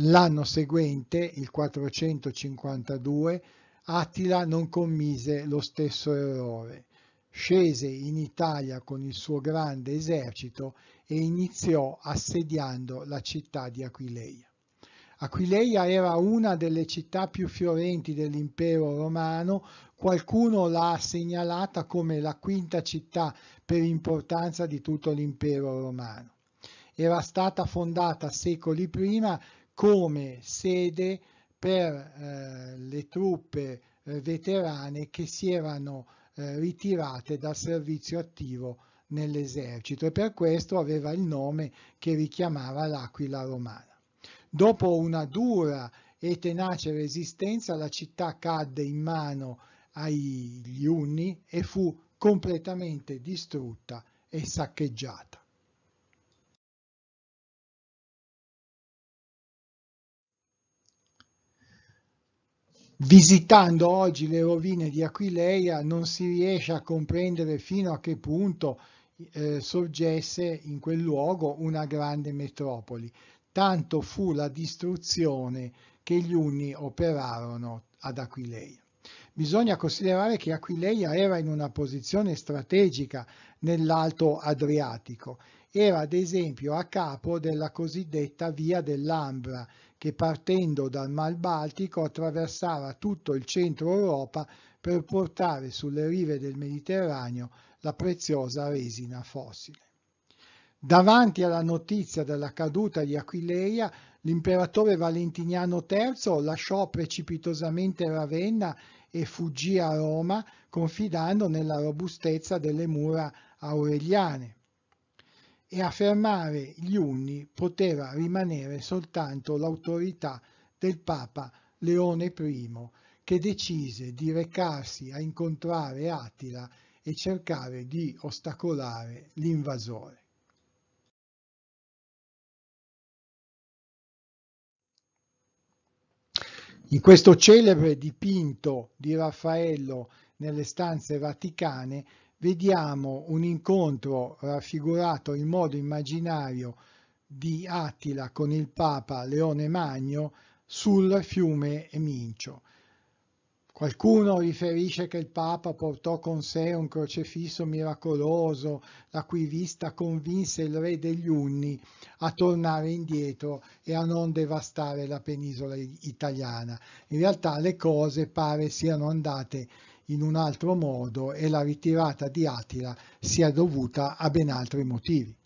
L'anno seguente, il 452, Attila non commise lo stesso errore. Scese in Italia con il suo grande esercito e iniziò assediando la città di Aquileia. Aquileia era una delle città più fiorenti dell'impero romano, qualcuno l'ha segnalata come la quinta città per importanza di tutto l'impero romano. Era stata fondata secoli prima come sede per eh, le truppe eh, veterane che si erano eh, ritirate dal servizio attivo nell'esercito e per questo aveva il nome che richiamava l'aquila romana. Dopo una dura e tenace resistenza la città cadde in mano agli Unni e fu completamente distrutta e saccheggiata. Visitando oggi le rovine di Aquileia non si riesce a comprendere fino a che punto eh, sorgesse in quel luogo una grande metropoli tanto fu la distruzione che gli Unni operarono ad Aquileia. Bisogna considerare che Aquileia era in una posizione strategica nell'Alto Adriatico, era ad esempio a capo della cosiddetta Via dell'Ambra, che partendo dal Mar Baltico attraversava tutto il centro Europa per portare sulle rive del Mediterraneo la preziosa resina fossile. Davanti alla notizia della caduta di Aquileia, l'imperatore Valentiniano III lasciò precipitosamente Ravenna e fuggì a Roma, confidando nella robustezza delle mura aureliane. E a fermare gli Unni poteva rimanere soltanto l'autorità del Papa Leone I, che decise di recarsi a incontrare Attila e cercare di ostacolare l'invasore. In questo celebre dipinto di Raffaello nelle stanze vaticane vediamo un incontro raffigurato in modo immaginario di Attila con il Papa Leone Magno sul fiume Mincio. Qualcuno riferisce che il Papa portò con sé un crocefisso miracoloso, la cui vista convinse il re degli Unni a tornare indietro e a non devastare la penisola italiana. In realtà le cose pare siano andate in un altro modo e la ritirata di Attila sia dovuta a ben altri motivi.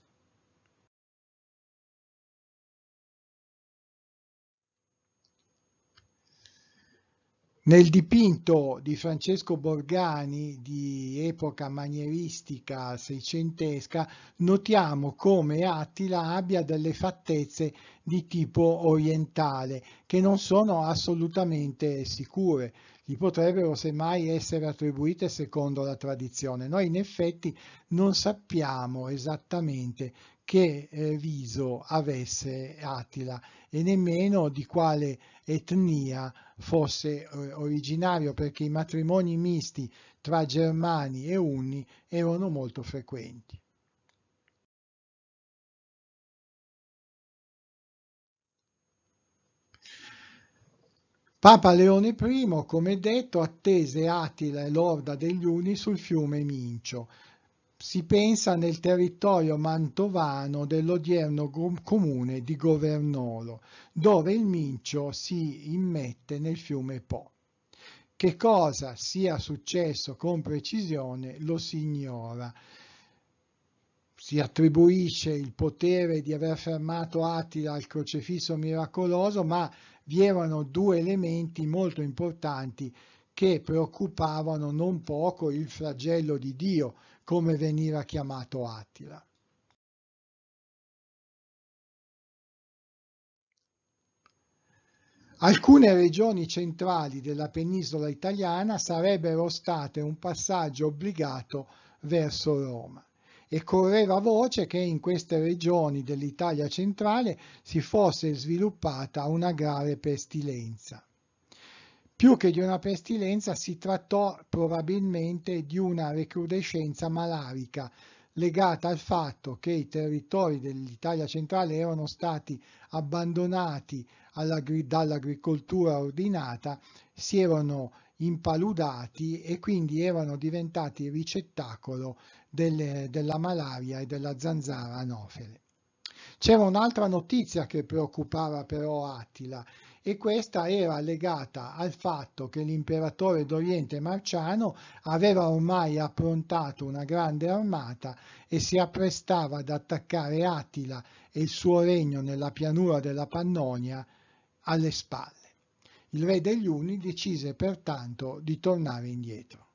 Nel dipinto di Francesco Borgani di epoca manieristica seicentesca notiamo come Attila abbia delle fattezze di tipo orientale che non sono assolutamente sicure, gli potrebbero semmai essere attribuite secondo la tradizione. Noi in effetti non sappiamo esattamente che eh, viso avesse Attila e nemmeno di quale etnia fosse eh, originario perché i matrimoni misti tra germani e unni erano molto frequenti. Papa Leone I, come detto, attese Attila e l'orda degli Uni sul fiume Mincio si pensa nel territorio mantovano dell'odierno comune di Governolo, dove il Mincio si immette nel fiume Po. Che cosa sia successo con precisione lo si ignora. Si attribuisce il potere di aver fermato Attila al crocefisso miracoloso, ma vi erano due elementi molto importanti che preoccupavano non poco il flagello di Dio, come veniva chiamato Attila. Alcune regioni centrali della penisola italiana sarebbero state un passaggio obbligato verso Roma e correva voce che in queste regioni dell'Italia centrale si fosse sviluppata una grave pestilenza. Più che di una pestilenza si trattò probabilmente di una recrudescenza malarica legata al fatto che i territori dell'Italia centrale erano stati abbandonati dall'agricoltura ordinata, si erano impaludati e quindi erano diventati ricettacolo delle, della malaria e della zanzara anofele. C'era un'altra notizia che preoccupava però Attila e questa era legata al fatto che l'imperatore d'Oriente Marciano aveva ormai approntato una grande armata e si apprestava ad attaccare Attila e il suo regno nella pianura della Pannonia alle spalle. Il re degli Uni decise pertanto di tornare indietro.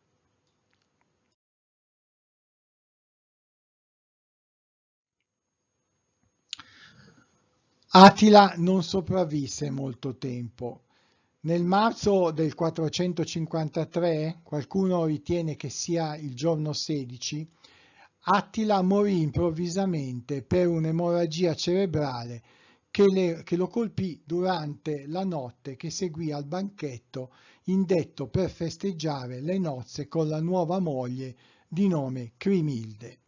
Attila non sopravvisse molto tempo. Nel marzo del 453, qualcuno ritiene che sia il giorno 16, Attila morì improvvisamente per un'emorragia cerebrale che, le, che, lo colpì durante la notte che seguì al banchetto indetto per festeggiare le nozze con la nuova moglie di nome Crimilde.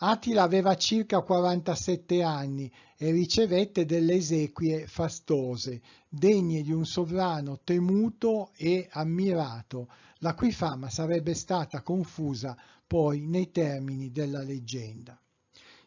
Attila aveva circa 47 anni e ricevette delle esequie fastose, degne di un sovrano temuto e ammirato, la cui fama sarebbe stata confusa poi nei termini della leggenda.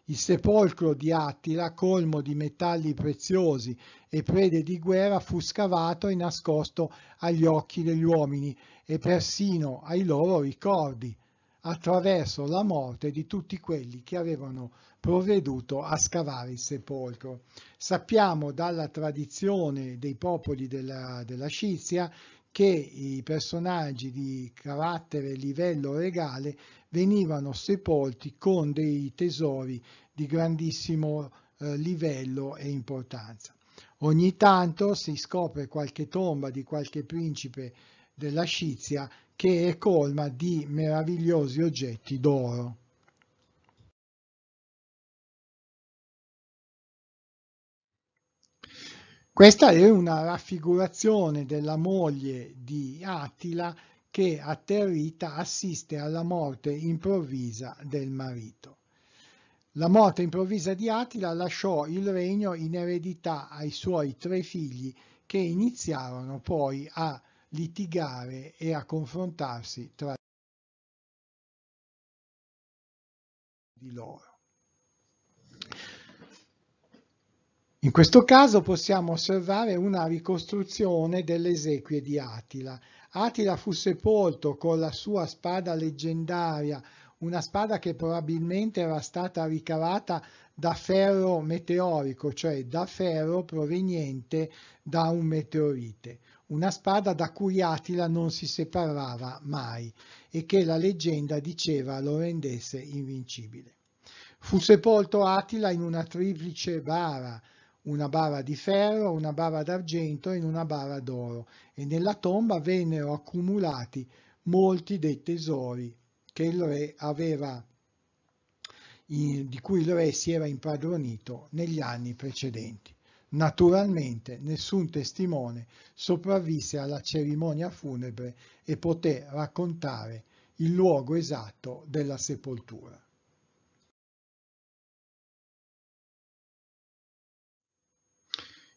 Il sepolcro di Attila, colmo di metalli preziosi e prede di guerra, fu scavato e nascosto agli occhi degli uomini e persino ai loro ricordi, attraverso la morte di tutti quelli che avevano provveduto a scavare il sepolcro. Sappiamo dalla tradizione dei popoli della, della Scizia che i personaggi di carattere e livello regale venivano sepolti con dei tesori di grandissimo eh, livello e importanza. Ogni tanto si scopre qualche tomba di qualche principe della Scizia che è colma di meravigliosi oggetti d'oro. Questa è una raffigurazione della moglie di Attila che atterrita assiste alla morte improvvisa del marito. La morte improvvisa di Attila lasciò il regno in eredità ai suoi tre figli che iniziarono poi a litigare e a confrontarsi tra di loro. In questo caso possiamo osservare una ricostruzione delle esequie di Attila. Attila fu sepolto con la sua spada leggendaria una spada che probabilmente era stata ricavata da ferro meteorico, cioè da ferro proveniente da un meteorite, una spada da cui Attila non si separava mai e che la leggenda diceva lo rendesse invincibile. Fu sepolto Attila in una triplice bara, una bara di ferro, una bara d'argento e una bara d'oro, e nella tomba vennero accumulati molti dei tesori che il re aveva di cui il re si era impadronito negli anni precedenti. Naturalmente nessun testimone sopravvisse alla cerimonia funebre e poté raccontare il luogo esatto della sepoltura.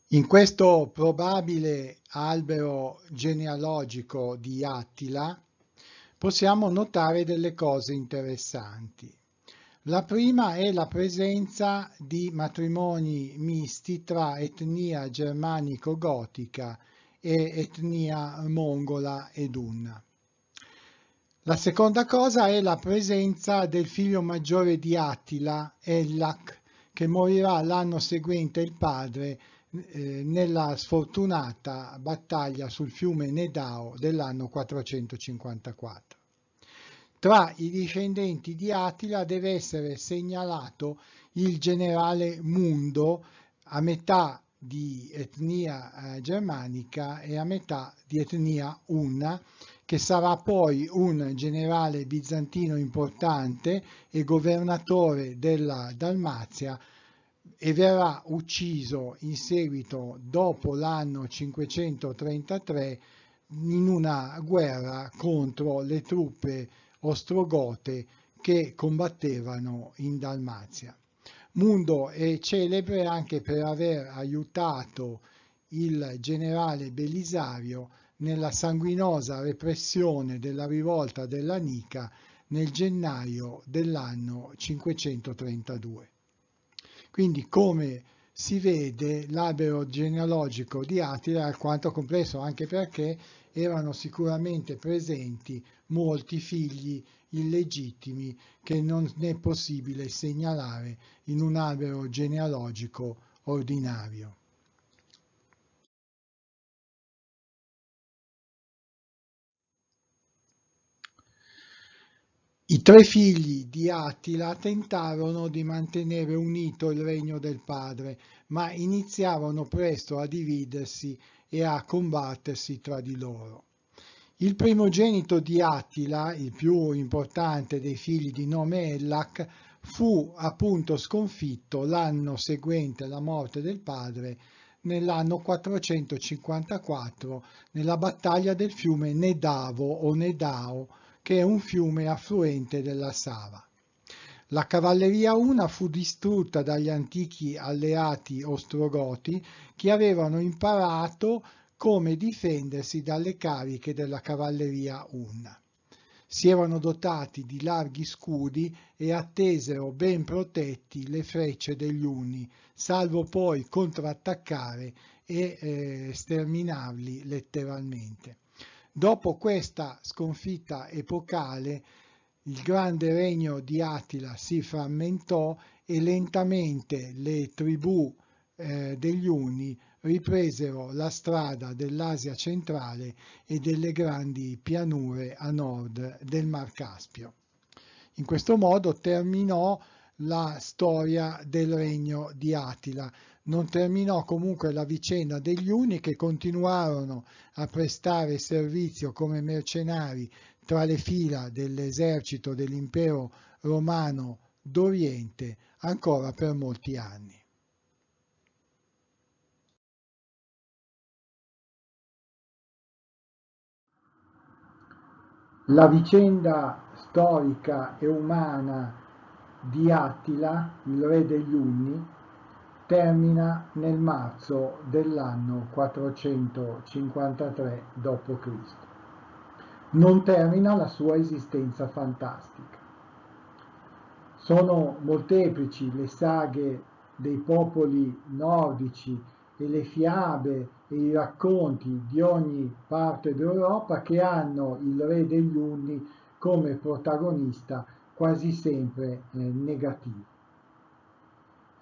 In questo probabile albero genealogico di Attila possiamo notare delle cose interessanti. La prima è la presenza di matrimoni misti tra etnia germanico-gotica e etnia mongola ed unna. La seconda cosa è la presenza del figlio maggiore di Attila, Ellac, che morirà l'anno seguente il padre eh, nella sfortunata battaglia sul fiume Nedao dell'anno 454. Tra i discendenti di Attila deve essere segnalato il generale Mundo a metà di etnia eh, germanica e a metà di etnia unna, che sarà poi un generale bizantino importante e governatore della Dalmazia e verrà ucciso in seguito dopo l'anno 533 in una guerra contro le truppe ostrogote che combattevano in Dalmazia. Mundo è celebre anche per aver aiutato il generale Belisario nella sanguinosa repressione della rivolta della Nica nel gennaio dell'anno 532. Quindi come si vede l'albero genealogico di Attila è alquanto complesso anche perché erano sicuramente presenti molti figli illegittimi che non è possibile segnalare in un albero genealogico ordinario. I tre figli di Attila tentarono di mantenere unito il regno del padre, ma iniziarono presto a dividersi e a combattersi tra di loro. Il primogenito di Attila, il più importante dei figli di nome Ellac, fu appunto sconfitto l'anno seguente alla morte del padre, nell'anno 454, nella battaglia del fiume Nedavo o Nedao, che è un fiume affluente della Sava. La cavalleria una fu distrutta dagli antichi alleati ostrogoti che avevano imparato come difendersi dalle cariche della cavalleria unna. Si erano dotati di larghi scudi e attesero ben protetti le frecce degli unni, salvo poi contrattaccare e eh, sterminarli letteralmente. Dopo questa sconfitta epocale, il grande regno di Attila si frammentò e lentamente le tribù eh, degli Unni ripresero la strada dell'Asia centrale e delle grandi pianure a nord del Mar Caspio. In questo modo terminò la storia del regno di Attila, non terminò comunque la vicenda degli Uni che continuarono a prestare servizio come mercenari tra le fila dell'esercito dell'impero romano d'Oriente ancora per molti anni. La vicenda storica e umana di Attila, il re degli Unni, termina nel marzo dell'anno 453 d.C. Non termina la sua esistenza fantastica. Sono molteplici le saghe dei popoli nordici e le fiabe e i racconti di ogni parte d'Europa che hanno il re degli Unni come protagonista quasi sempre eh, negativo.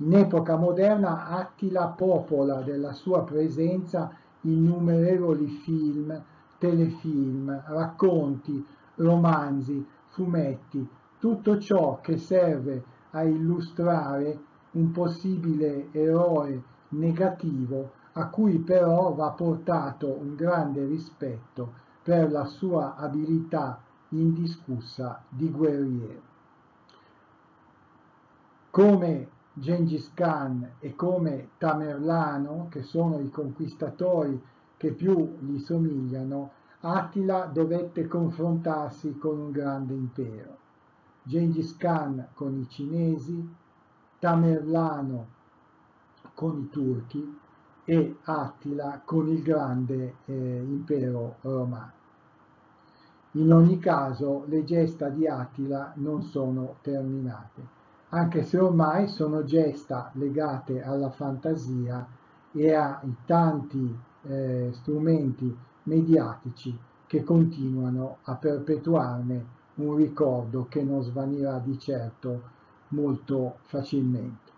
In epoca moderna Attila popola della sua presenza innumerevoli film, telefilm, racconti, romanzi, fumetti, tutto ciò che serve a illustrare un possibile eroe negativo a cui però va portato un grande rispetto per la sua abilità indiscussa di guerriero. Come Gengis Khan e come Tamerlano, che sono i conquistatori che più gli somigliano, Attila dovette confrontarsi con un grande impero. Gengis Khan con i cinesi, Tamerlano con i turchi e Attila con il grande eh, impero romano. In ogni caso le gesta di Attila non sono terminate anche se ormai sono gesta legate alla fantasia e ai tanti eh, strumenti mediatici che continuano a perpetuarne un ricordo che non svanirà di certo molto facilmente.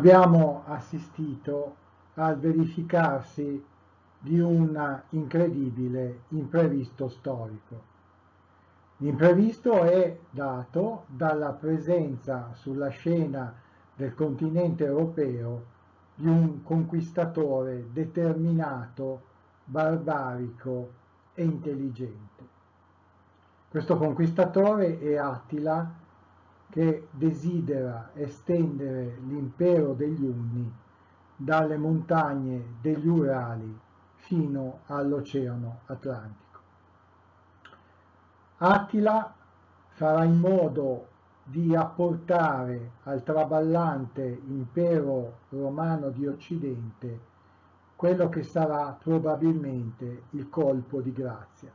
abbiamo assistito al verificarsi di un incredibile imprevisto storico. L'imprevisto è dato dalla presenza sulla scena del continente europeo di un conquistatore determinato, barbarico e intelligente. Questo conquistatore è Attila, che desidera estendere l'impero degli Unni dalle montagne degli Urali fino all'Oceano Atlantico. Attila farà in modo di apportare al traballante impero romano di Occidente quello che sarà probabilmente il colpo di grazia.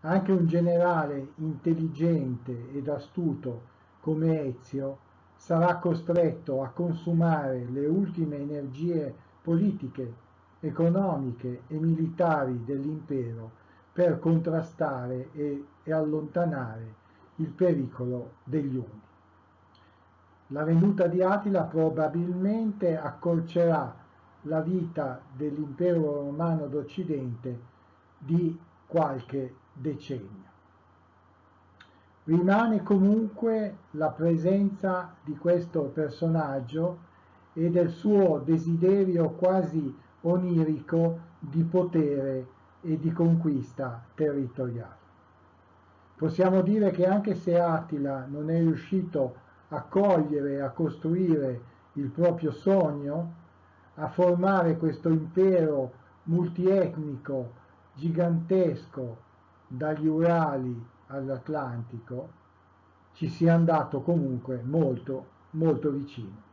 Anche un generale intelligente ed astuto come Ezio, sarà costretto a consumare le ultime energie politiche, economiche e militari dell'impero per contrastare e, e allontanare il pericolo degli Uni. La venuta di Attila probabilmente accorcerà la vita dell'impero romano d'Occidente di qualche decennio. Rimane comunque la presenza di questo personaggio e del suo desiderio quasi onirico di potere e di conquista territoriale. Possiamo dire che anche se Attila non è riuscito a cogliere, a costruire il proprio sogno, a formare questo impero multietnico, gigantesco, dagli Urali all'Atlantico ci sia andato comunque molto molto vicino.